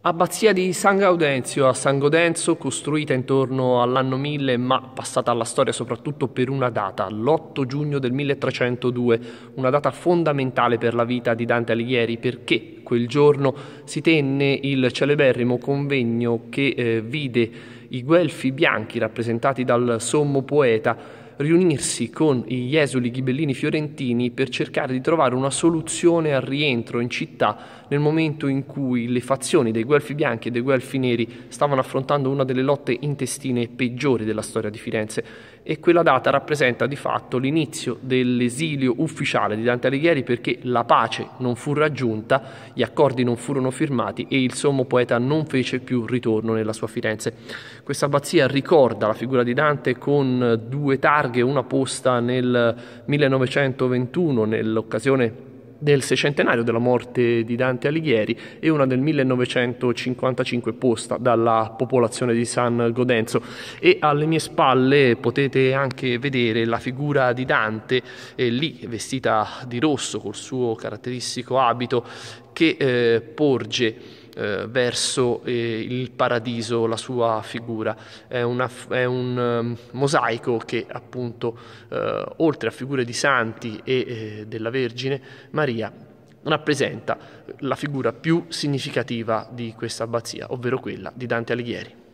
Abbazia di San Gaudenzio a San Godenzo, costruita intorno all'anno 1000 ma passata alla storia soprattutto per una data, l'8 giugno del 1302, una data fondamentale per la vita di Dante Alighieri perché quel giorno si tenne il celeberrimo convegno che eh, vide i guelfi bianchi rappresentati dal sommo poeta riunirsi con gli esuli ghibellini fiorentini per cercare di trovare una soluzione al rientro in città nel momento in cui le fazioni dei guelfi bianchi e dei guelfi neri stavano affrontando una delle lotte intestine peggiori della storia di Firenze e quella data rappresenta di fatto l'inizio dell'esilio ufficiale di Dante Alighieri perché la pace non fu raggiunta, gli accordi non furono firmati e il sommo poeta non fece più ritorno nella sua Firenze. Questa abbazia ricorda la figura di Dante con due targhe targhe, una posta nel 1921 nell'occasione del sescentenario della morte di Dante Alighieri e una del 1955 posta dalla popolazione di San Godenzo e alle mie spalle potete anche vedere la figura di Dante eh, lì vestita di rosso col suo caratteristico abito che eh, porge eh, verso eh, il paradiso, la sua figura. È, una, è un um, mosaico che appunto, eh, oltre a figure di santi e eh, della Vergine Maria, rappresenta la figura più significativa di questa abbazia, ovvero quella di Dante Alighieri.